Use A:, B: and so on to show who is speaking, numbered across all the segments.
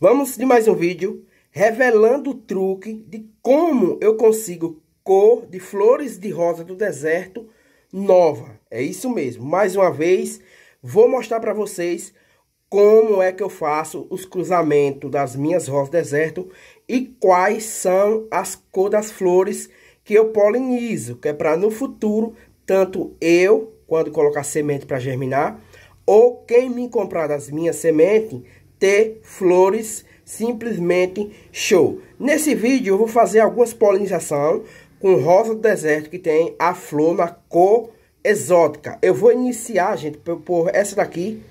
A: Vamos de mais um vídeo revelando o truque de como eu consigo cor de flores de rosa do deserto nova. É isso mesmo. Mais uma vez, vou mostrar para vocês como é que eu faço os cruzamentos das minhas rosas do deserto e quais são as cores das flores que eu polinizo, que é para no futuro, tanto eu, quando colocar semente para germinar, ou quem me comprar das minhas sementes, ter flores simplesmente show. Nesse vídeo eu vou fazer algumas polinização com rosa do deserto que tem a flor na cor exótica. Eu vou iniciar, gente, por, por essa daqui.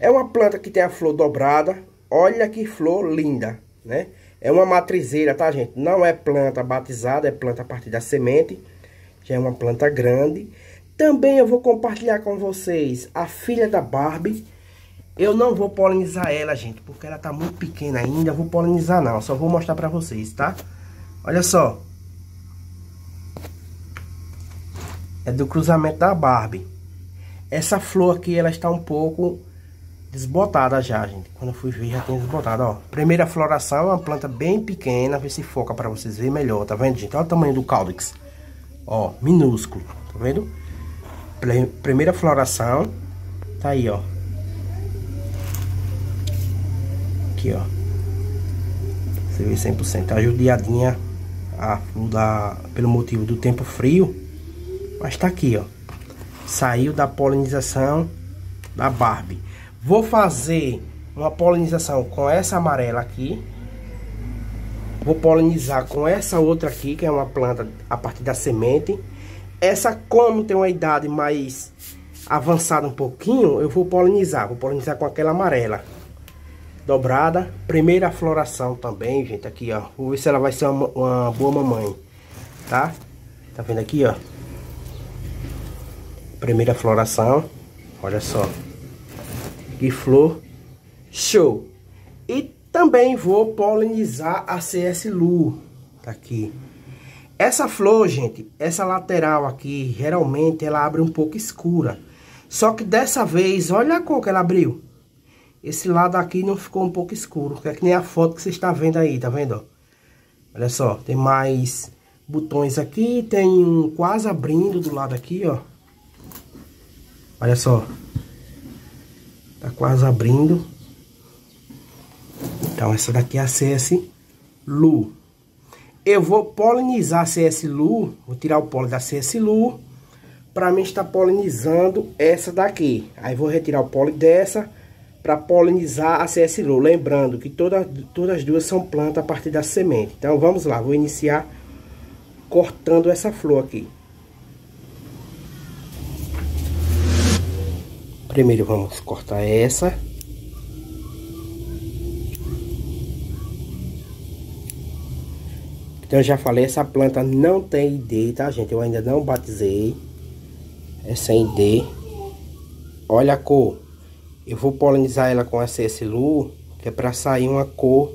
A: É uma planta que tem a flor dobrada. Olha que flor linda, né? É uma matrizeira, tá, gente? Não é planta batizada, é planta a partir da semente. Já é uma planta grande. Também eu vou compartilhar com vocês a filha da Barbie eu não vou polinizar ela, gente, porque ela tá muito pequena ainda. Eu vou polinizar não, só vou mostrar pra vocês, tá? Olha só. É do cruzamento da Barbie. Essa flor aqui, ela está um pouco desbotada já, gente. Quando eu fui ver, já tem desbotado, ó. Primeira floração, é uma planta bem pequena. Vê se foca pra vocês verem melhor, tá vendo, gente? Olha o tamanho do cáudix. Ó, minúsculo, tá vendo? Primeira floração, tá aí, ó. aqui, ó. Você vê 100%. Ajudadinha a flor da, pelo motivo do tempo frio. Mas tá aqui, ó. Saiu da polinização da Barbie. Vou fazer uma polinização com essa amarela aqui. Vou polinizar com essa outra aqui, que é uma planta a partir da semente. Essa, como tem uma idade mais avançada um pouquinho, eu vou polinizar. Vou polinizar com aquela amarela dobrada. Primeira floração também, gente, aqui, ó. vou ver se ela vai ser uma, uma boa mamãe, tá? Tá vendo aqui, ó? Primeira floração, olha só. Que flor show! E também vou polinizar a CS Lu, tá aqui. Essa flor, gente, essa lateral aqui, geralmente ela abre um pouco escura. Só que dessa vez, olha a cor que ela abriu esse lado aqui não ficou um pouco escuro, que é que nem a foto que você está vendo aí, tá vendo? Olha só, tem mais botões aqui, tem um quase abrindo do lado aqui, ó. Olha só. Tá quase abrindo. Então, essa daqui é a CS Lu. Eu vou polinizar a CS Lu, vou tirar o pólen da CS Lu, para mim estar polinizando essa daqui. Aí vou retirar o pólen dessa para polinizar a CS Low. Lembrando que toda, todas as duas são plantas a partir da semente. Então vamos lá, vou iniciar cortando essa flor aqui. Primeiro vamos cortar essa. Então eu já falei, essa planta não tem ID, tá gente? Eu ainda não batizei. É sem ID. Olha a cor eu vou polinizar ela com essa Lu, que é para sair uma cor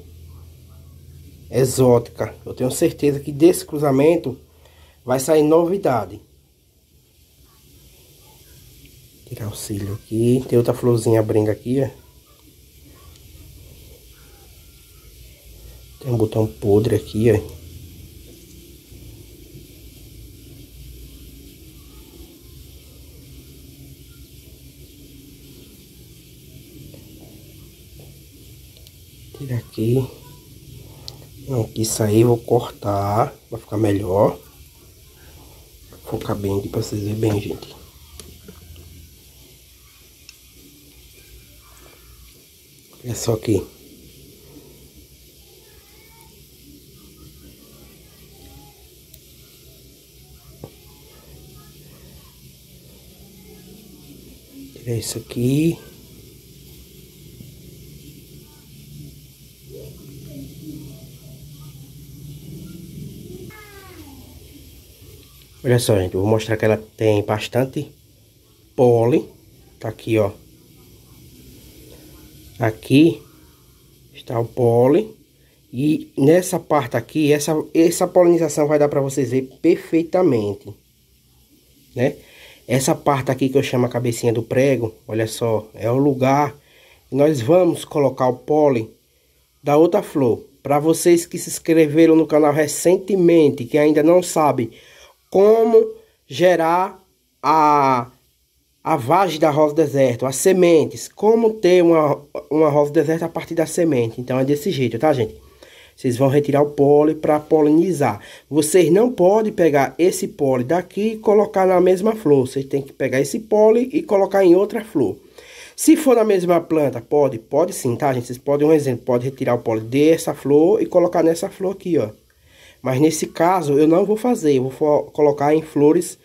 A: exótica. Eu tenho certeza que desse cruzamento vai sair novidade. Tirar o cílio aqui. Tem outra florzinha abrindo aqui, ó. Tem um botão podre aqui, ó. daqui. Aqui sair, vou cortar para ficar melhor. Vou focar bem aqui para vocês verem bem, gente. Olha é só aqui. é isso aqui. Olha só, gente, vou mostrar que ela tem bastante pólen. Tá aqui, ó. Aqui está o pólen. E nessa parte aqui, essa, essa polinização vai dar para vocês ver perfeitamente, né? Essa parte aqui que eu chamo a cabecinha do prego, olha só, é o lugar nós vamos colocar o pólen da outra flor. Para vocês que se inscreveram no canal recentemente, que ainda não sabem como gerar a, a vagem da rosa deserto, as sementes, como ter uma, uma rosa deserta deserto a partir da semente. Então é desse jeito, tá, gente? Vocês vão retirar o pólen para polinizar. Vocês não podem pegar esse pólen daqui e colocar na mesma flor. Vocês têm que pegar esse pólen e colocar em outra flor. Se for na mesma planta, pode? Pode sim, tá, gente? Vocês podem, um exemplo, pode retirar o pólen dessa flor e colocar nessa flor aqui, ó. Mas nesse caso eu não vou fazer, eu vou colocar em flores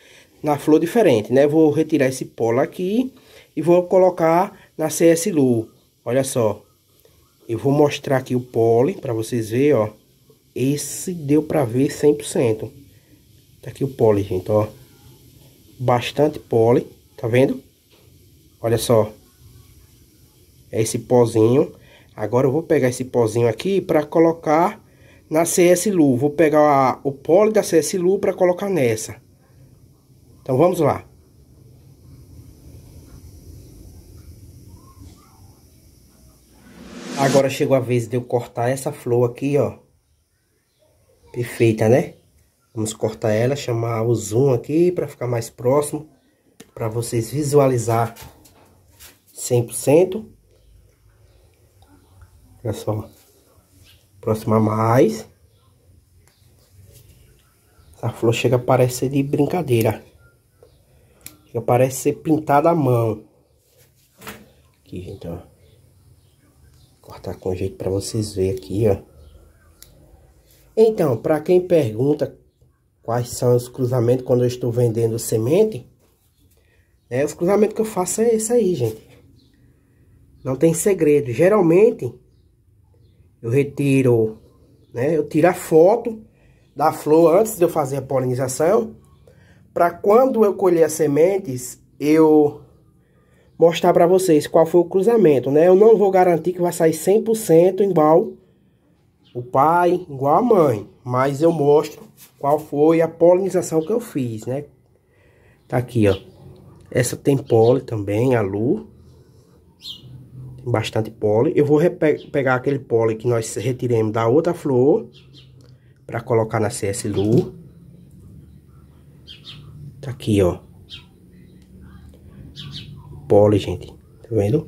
A: na flor diferente, né? Vou retirar esse polo aqui e vou colocar na CS Lu. Olha só. Eu vou mostrar aqui o pólen para vocês verem, ó. Esse deu para ver 100%. Tá aqui o pólen, gente, ó. Bastante pólen, tá vendo? Olha só. É esse pozinho. Agora eu vou pegar esse pozinho aqui para colocar na CSLU. Vou pegar a, o pole da CSLU para colocar nessa. Então vamos lá. Agora chegou a vez de eu cortar essa flor aqui, ó. Perfeita, né? Vamos cortar ela, chamar o zoom aqui para ficar mais próximo. Para vocês visualizar 100%. Olha só. Aproximar mais. Essa flor chega a parecer de brincadeira. Chega a parece ser pintada à mão. Aqui, gente, ó. Cortar com jeito para vocês verem aqui, ó. Então, para quem pergunta quais são os cruzamentos quando eu estou vendendo semente, né, os cruzamentos que eu faço é esse aí, gente. Não tem segredo. Geralmente, eu retiro, né? Eu tiro a foto da flor antes de eu fazer a polinização, para quando eu colher as sementes, eu mostrar para vocês qual foi o cruzamento, né? Eu não vou garantir que vai sair 100% igual o pai, igual a mãe, mas eu mostro qual foi a polinização que eu fiz, né? Tá aqui, ó. Essa tem pole também, a lua bastante pólen. Eu vou pegar aquele pólen que nós retiremos da outra flor para colocar na CS Lu. Tá aqui, ó. Pólen, gente. Tá vendo?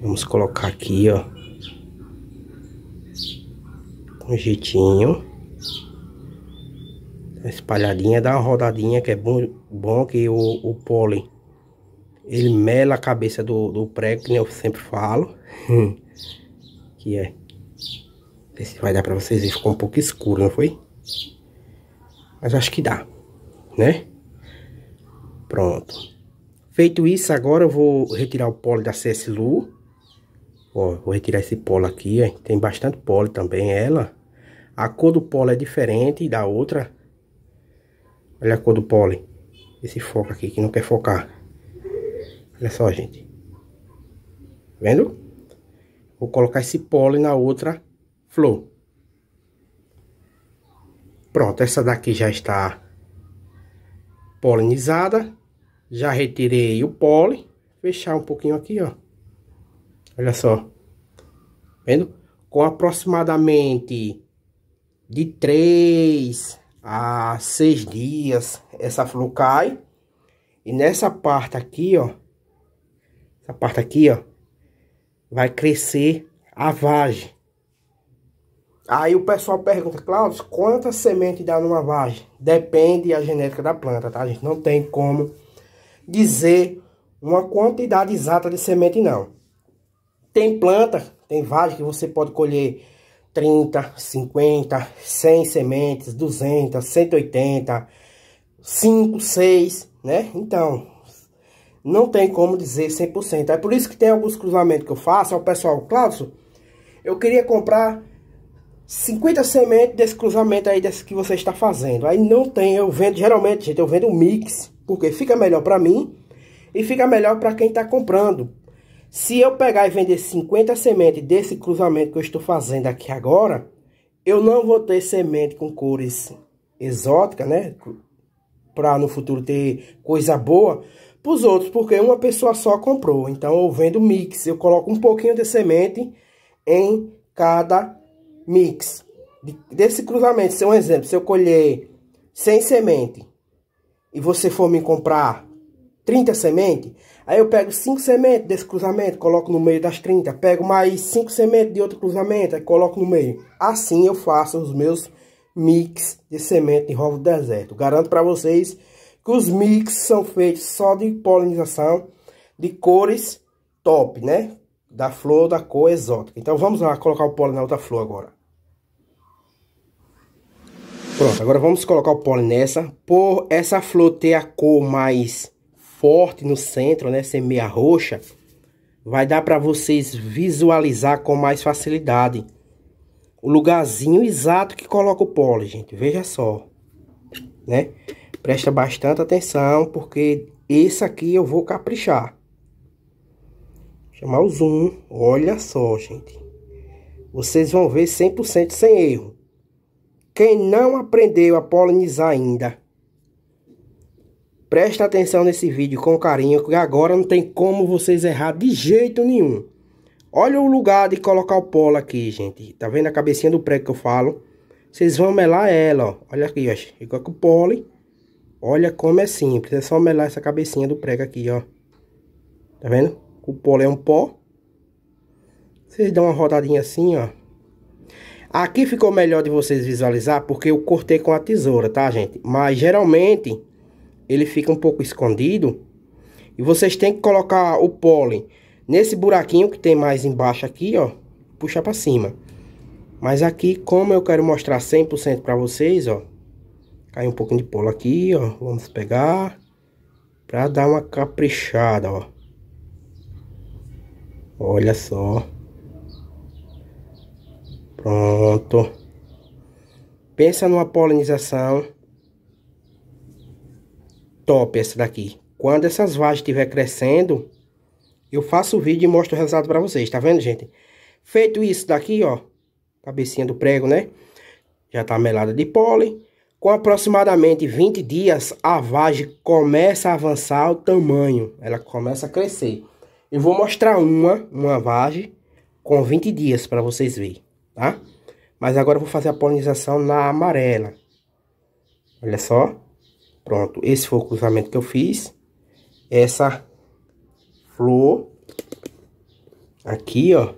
A: Vamos colocar aqui, ó. Um jeitinho. Tá espalhadinha, dá uma rodadinha que é bom, bom que o, o pólen ele mela a cabeça do, do prego, que eu sempre falo. que é. Não sei se vai dar pra vocês verem, Ficou um pouco escuro, não foi? Mas acho que dá, né? Pronto. Feito isso, agora eu vou retirar o pole da CS Lu. Ó, vou retirar esse polo aqui, ó. É. Tem bastante polo também, ela. A cor do polo é diferente da outra. Olha a cor do pole. Esse foco aqui que não quer focar. Olha só, gente. Vendo? Vou colocar esse pólen na outra flor. Pronto, essa daqui já está polinizada. Já retirei o pólen. Fechar um pouquinho aqui, ó. Olha só. Vendo? Com aproximadamente de 3 a 6 dias, essa flor cai. E nessa parte aqui, ó, a parte aqui, ó, vai crescer a vagem. Aí o pessoal pergunta, Cláudio, quantas sementes dá numa vagem? Depende da genética da planta, tá? A gente não tem como dizer uma quantidade exata de semente, não. Tem planta, tem vagem que você pode colher 30, 50, 100 sementes, 200, 180, 5, 6, né? Então, não tem como dizer 100%. É por isso que tem alguns cruzamentos que eu faço. É o pessoal, Cláudio, eu queria comprar 50 sementes desse cruzamento aí desse que você está fazendo. Aí não tem, eu vendo, geralmente, gente, eu vendo um mix, porque fica melhor para mim e fica melhor para quem está comprando. Se eu pegar e vender 50 sementes desse cruzamento que eu estou fazendo aqui agora, eu não vou ter semente com cores exóticas, né? Para no futuro ter coisa boa, para os outros, porque uma pessoa só comprou. Então, eu vendo mix, eu coloco um pouquinho de semente em cada mix. Desse cruzamento, se é um exemplo, se eu colher 100 semente e você for me comprar 30 semente, aí eu pego 5 sementes desse cruzamento, coloco no meio das 30, pego mais 5 sementes de outro cruzamento, aí coloco no meio. Assim eu faço os meus mix de semente de rovo deserto. Garanto para vocês que os mix são feitos só de polinização de cores top, né? Da flor, da cor exótica. Então vamos lá colocar o pólen na outra flor agora. Pronto, agora vamos colocar o pólen nessa. Por essa flor ter a cor mais forte no centro, né? Ser meia roxa. Vai dar para vocês visualizar com mais facilidade. O lugarzinho exato que coloca o pólen, gente. Veja só. Né? Presta bastante atenção, porque esse aqui eu vou caprichar. Chamar o zoom. Olha só, gente. Vocês vão ver 100% sem erro. Quem não aprendeu a polinizar ainda, presta atenção nesse vídeo com carinho, que agora não tem como vocês errar de jeito nenhum. Olha o lugar de colocar o polo aqui, gente. Tá vendo a cabecinha do prego que eu falo? Vocês vão melar ela, ó. Olha aqui, ó. Ficou com o pole. Olha como é simples, é só melar essa cabecinha do prego aqui, ó. Tá vendo? O polo é um pó. Vocês dão uma rodadinha assim, ó. Aqui ficou melhor de vocês visualizar porque eu cortei com a tesoura, tá, gente? Mas geralmente ele fica um pouco escondido e vocês têm que colocar o pólen nesse buraquinho que tem mais embaixo aqui, ó, puxar para cima. Mas aqui, como eu quero mostrar 100% para vocês, ó, Cai um pouquinho de polo aqui, ó. Vamos pegar pra dar uma caprichada, ó. Olha só. Pronto. Pensa numa polinização top essa daqui. Quando essas vagens estiver crescendo, eu faço o vídeo e mostro o resultado para vocês, tá vendo, gente? Feito isso daqui, ó, cabecinha do prego, né? Já tá melada de pólen. Com aproximadamente 20 dias, a vagem começa a avançar o tamanho, ela começa a crescer. Eu vou mostrar uma, uma vagem com 20 dias para vocês verem, tá? Mas agora eu vou fazer a polinização na amarela. Olha só. Pronto, esse foi o cruzamento que eu fiz. Essa flor aqui, ó.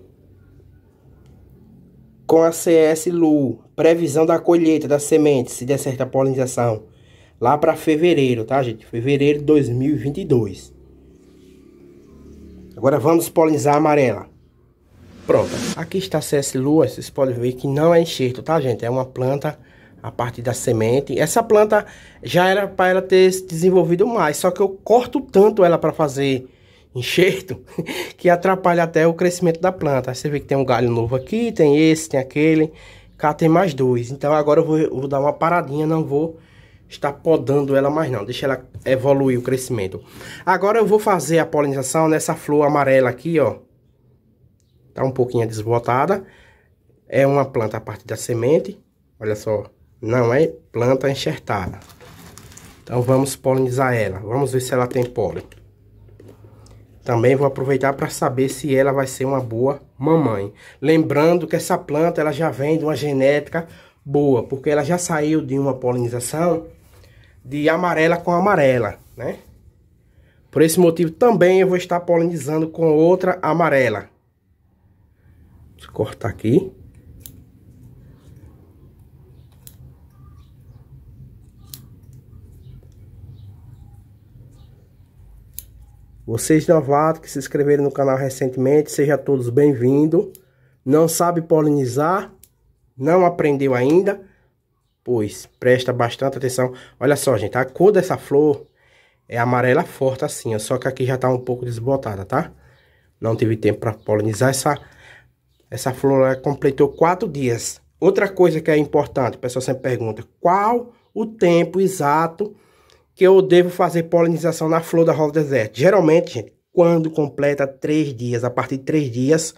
A: Com a CS Lu, previsão da colheita das sementes, se der certa polinização, lá para fevereiro, tá, gente? Fevereiro de 2022. Agora vamos polinizar a amarela. Pronto. Aqui está a CS Lua, vocês podem ver que não é enxerto, tá, gente? É uma planta a partir da semente. Essa planta já era para ela ter se desenvolvido mais, só que eu corto tanto ela para fazer enxerto que atrapalha até o crescimento da planta. você vê que tem um galho novo aqui, tem esse, tem aquele. Cá tem mais dois. Então agora eu vou, eu vou dar uma paradinha, não vou estar podando ela mais não. Deixa ela evoluir o crescimento. Agora eu vou fazer a polinização nessa flor amarela aqui, ó. Tá um pouquinho desbotada. É uma planta a partir da semente. Olha só, não é planta enxertada. Então vamos polinizar ela. Vamos ver se ela tem pólen. Também vou aproveitar para saber se ela vai ser uma boa mamãe. Lembrando que essa planta ela já vem de uma genética boa, porque ela já saiu de uma polinização de amarela com amarela, né? Por esse motivo também eu vou estar polinizando com outra amarela. Vou cortar aqui. Vocês novatos que se inscreveram no canal recentemente, sejam todos bem-vindos. Não sabe polinizar? Não aprendeu ainda? Pois, presta bastante atenção. Olha só, gente, a cor dessa flor é amarela forte assim, ó, só que aqui já tá um pouco desbotada, tá? Não tive tempo para polinizar essa essa flor, ela completou quatro dias. Outra coisa que é importante, o pessoal sempre pergunta, qual o tempo exato que eu devo fazer polinização na flor da rosa deserto Geralmente, quando completa três dias, a partir de três dias,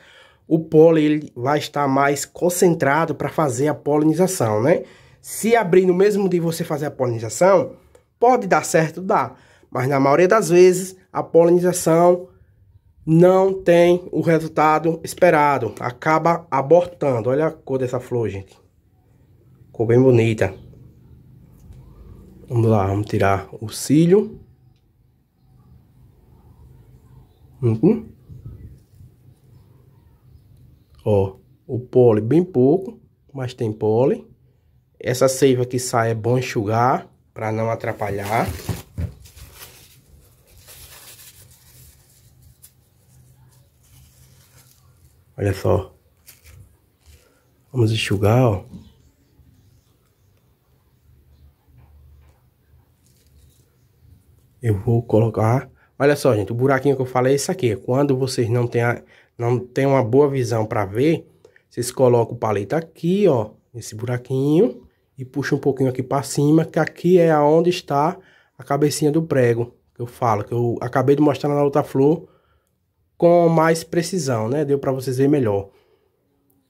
A: o pólen ele vai estar mais concentrado para fazer a polinização, né? Se abrir no mesmo dia você fazer a polinização, pode dar certo, dá. Mas na maioria das vezes, a polinização não tem o resultado esperado. Acaba abortando. Olha a cor dessa flor, gente. Ficou bem bonita. Vamos lá, vamos tirar o cílio. Uhum. Ó, o pole bem pouco, mas tem pole. Essa seiva que sai é bom enxugar para não atrapalhar. Olha só. Vamos enxugar, ó. Eu vou colocar. Olha só, gente, o buraquinho que eu falei é isso aqui. É quando vocês não têm, a, não tem uma boa visão para ver, vocês colocam o palito aqui, ó, nesse buraquinho e puxa um pouquinho aqui para cima, que aqui é aonde está a cabecinha do prego, que eu falo, que eu acabei de mostrar na outra flor com mais precisão, né? Deu para vocês verem melhor.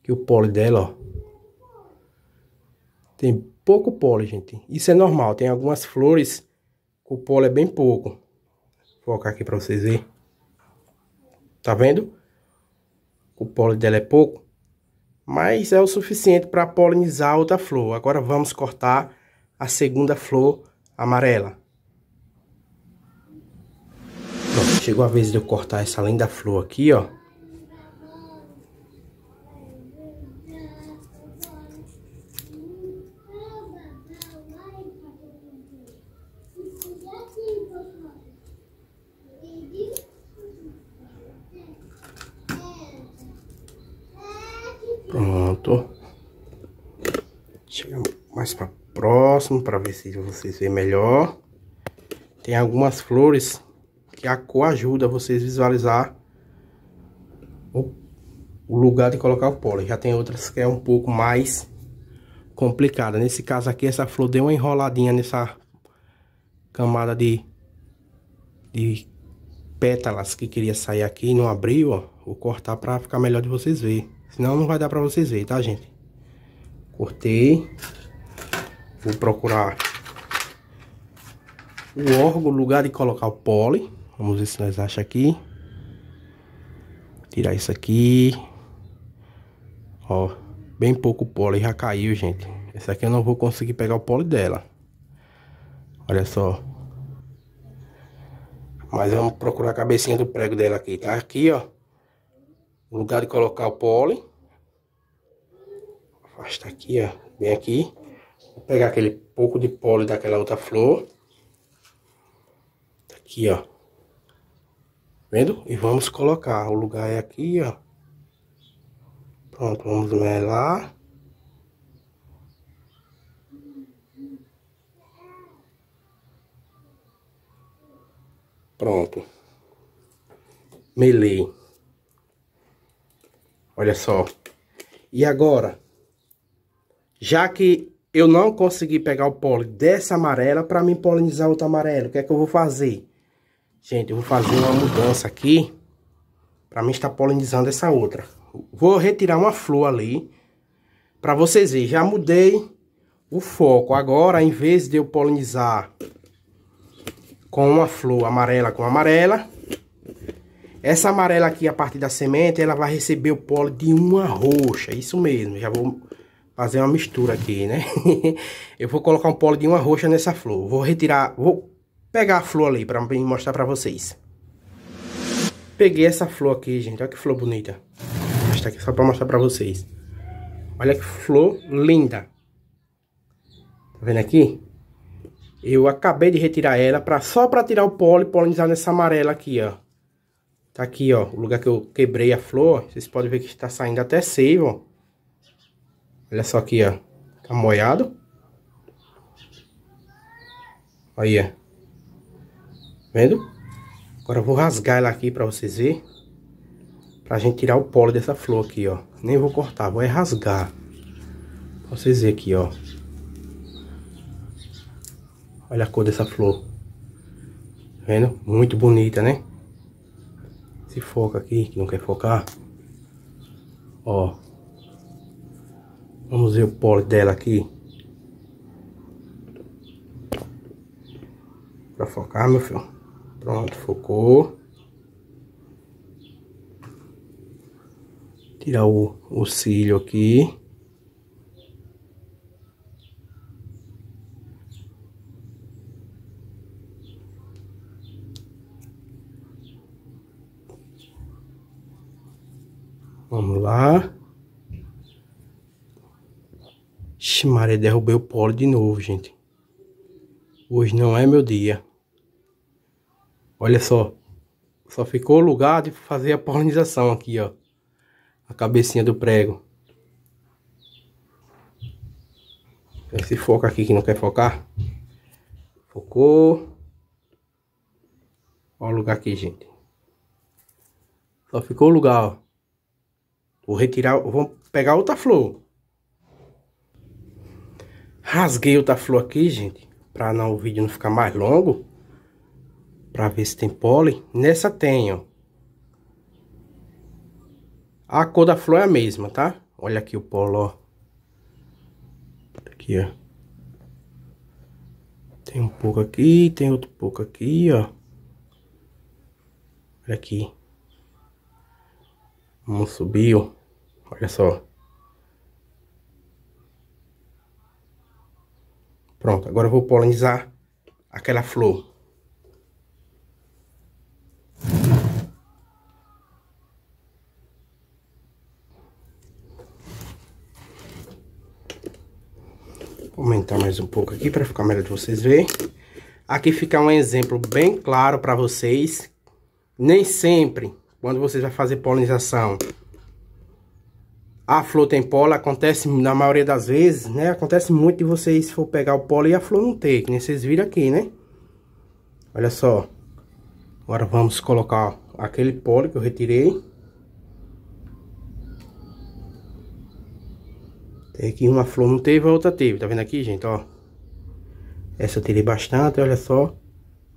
A: Que o pole dela, ó. Tem pouco pole, gente. Isso é normal, tem algumas flores o polo é bem pouco. Vou colocar aqui para vocês verem. Tá vendo? O polo dela é pouco, mas é o suficiente para polinizar a outra flor. Agora vamos cortar a segunda flor amarela. Pronto, chegou a vez de eu cortar essa linda flor aqui, ó. mais para próximo, para ver se vocês veem melhor. Tem algumas flores que a cor ajuda vocês visualizar o, o lugar de colocar o pólen. Já tem outras que é um pouco mais complicada. Nesse caso aqui, essa flor deu uma enroladinha nessa camada de, de pétalas que queria sair aqui não abriu, ó. Vou cortar pra ficar melhor de vocês verem. Senão não vai dar pra vocês verem, tá, gente? Cortei. Vou procurar o órgão, lugar de colocar o pole. Vamos ver se nós acha aqui. Tirar isso aqui. Ó, bem pouco pole já caiu, gente. Essa aqui eu não vou conseguir pegar o pole dela. Olha só. Mas vamos procurar a cabecinha do prego dela aqui, tá? Aqui, ó. O lugar de colocar o pole. Afasta aqui, ó. Bem aqui. Vou pegar aquele pouco de pólen daquela outra flor. Aqui, ó. Vendo? E vamos colocar. O lugar é aqui, ó. Pronto, vamos melar. Pronto. Melei. Olha só. E agora, já que eu não consegui pegar o pólen dessa amarela para mim polinizar outra amarela. O que é que eu vou fazer? Gente, eu vou fazer uma mudança aqui para mim estar polinizando essa outra. Vou retirar uma flor ali para vocês verem. Já mudei o foco. Agora, em vez de eu polinizar com uma flor amarela com amarela, essa amarela aqui, a partir da semente, ela vai receber o pólen de uma roxa. Isso mesmo, já vou fazer uma mistura aqui, né? eu vou colocar um polo de uma roxa nessa flor. Vou retirar, vou pegar a flor ali para mostrar para vocês. Peguei essa flor aqui, gente. Olha que flor bonita. Está aqui só para mostrar para vocês. Olha que flor linda. Tá vendo aqui? Eu acabei de retirar ela para só para tirar o pólen e polinizar nessa amarela aqui, ó. Tá aqui, ó, o lugar que eu quebrei a flor. Vocês podem ver que está saindo até seiva, ó. Olha só aqui, ó. Tá molhado. Aí, ó. Vendo? Agora eu vou rasgar ela aqui pra vocês verem. Pra gente tirar o polo dessa flor aqui, ó. Nem vou cortar, vou é rasgar. Pra vocês verem aqui, ó. Olha a cor dessa flor. Vendo? Muito bonita, né? Se foca aqui, que não quer focar. Ó. Vamos ver o pole dela aqui. Pra focar, meu filho. Pronto, focou. Tirar o, o cílio aqui. Vamos lá. Ixi, Maria, derrubei o polo de novo, gente. Hoje não é meu dia. Olha só. Só ficou o lugar de fazer a polinização aqui, ó. A cabecinha do prego. Se foca aqui que não quer focar. Focou. Olha o lugar aqui, gente. Só ficou o lugar, ó. Vou retirar, vamos pegar outra flor. Rasguei o da flor aqui, gente, para não o vídeo não ficar mais longo, para ver se tem pólen. Nessa tem, ó. A cor da flor é a mesma, tá? Olha aqui o pólen, ó. Aqui, ó. Tem um pouco aqui, tem outro pouco aqui, ó. Olha aqui. Vamos subir, ó. Olha só. Pronto, agora eu vou polinizar aquela flor. Vou aumentar mais um pouco aqui para ficar melhor de vocês verem. Aqui fica um exemplo bem claro para vocês. Nem sempre, quando vocês vão fazer polinização, a flor tem pólen, acontece na maioria das vezes, né? Acontece muito de vocês for pegar o pólen e a flor não ter, que nem vocês viram aqui, né? Olha só. Agora vamos colocar aquele pólen que eu retirei. Tem aqui uma flor não teve, a outra teve. Tá vendo aqui, gente, ó? Essa eu tirei bastante, olha só.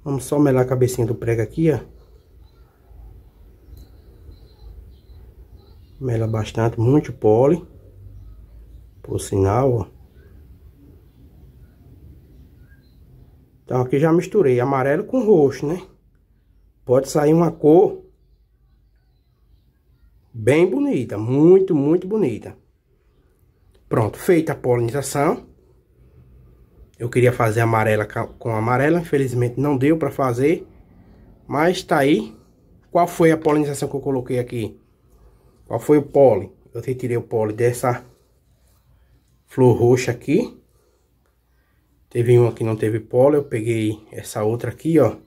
A: Vamos só melar a cabecinha do prego aqui, ó. Mela bastante, muito pólen. Por sinal, ó. Então aqui já misturei amarelo com roxo, né? Pode sair uma cor bem bonita, muito, muito bonita. Pronto, feita a polinização. Eu queria fazer amarela com amarela, infelizmente não deu para fazer. Mas tá aí. Qual foi a polinização que eu coloquei aqui? Qual foi o pólen Eu retirei o pólen dessa flor roxa aqui. Teve uma que não teve pólen eu peguei essa outra aqui, ó.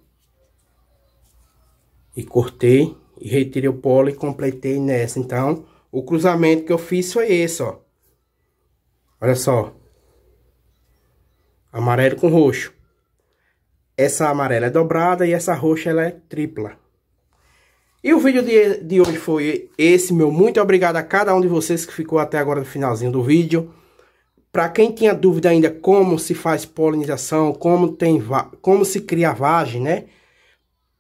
A: E cortei, e retirei o pólen e completei nessa. Então, o cruzamento que eu fiz foi esse, ó. Olha só. Amarelo com roxo. Essa amarela é dobrada e essa roxa ela é tripla. E o vídeo de, de hoje foi esse, meu. Muito obrigado a cada um de vocês que ficou até agora no finalzinho do vídeo. Para quem tinha dúvida ainda como se faz polinização, como, tem como se cria vagem, né?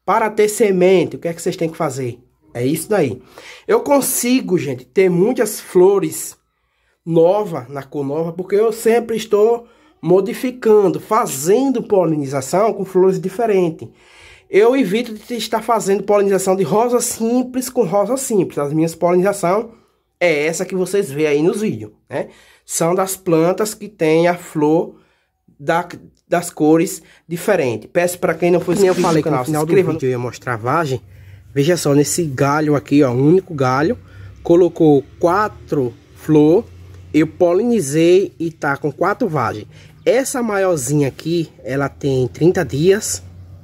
A: Para ter semente, o que é que vocês têm que fazer? É isso daí. Eu consigo, gente, ter muitas flores nova na cor nova, porque eu sempre estou modificando, fazendo polinização com flores diferentes. Eu evito de estar fazendo polinização de rosa simples com rosa simples. As minhas polinização é essa que vocês veem aí nos vídeos, né? São das plantas que tem a flor da, das cores diferente. Peço para quem não foi inscrito eu falei no canal, no final se Do vídeo eu ia mostrar a vagem. Veja só, nesse galho aqui, ó, um único galho, colocou quatro flor, eu polinizei e tá com quatro vagens. Essa maiorzinha aqui, ela tem 30 dias,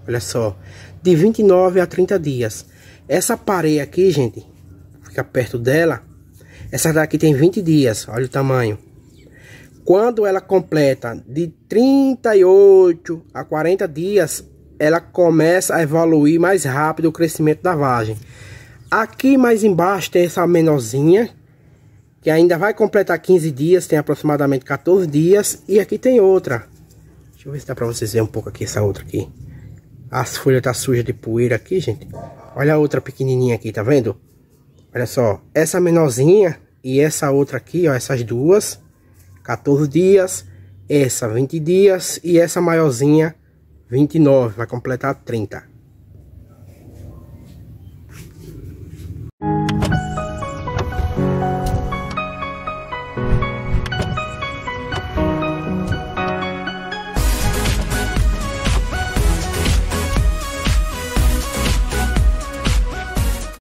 A: Olha só. De 29 a 30 dias. Essa parede aqui, gente, fica perto dela. Essa daqui tem 20 dias. Olha o tamanho. Quando ela completa de 38 a 40 dias, ela começa a evoluir mais rápido o crescimento da vagem. Aqui mais embaixo tem essa menorzinha, que ainda vai completar 15 dias, tem aproximadamente 14 dias. E aqui tem outra. Deixa eu ver se dá para vocês verem um pouco aqui, essa outra aqui. As folhas tá sujas de poeira aqui, gente. Olha a outra pequenininha aqui, tá vendo? Olha só, essa menorzinha e essa outra aqui, ó, essas duas, 14 dias, essa 20 dias e essa maiorzinha 29, vai completar 30.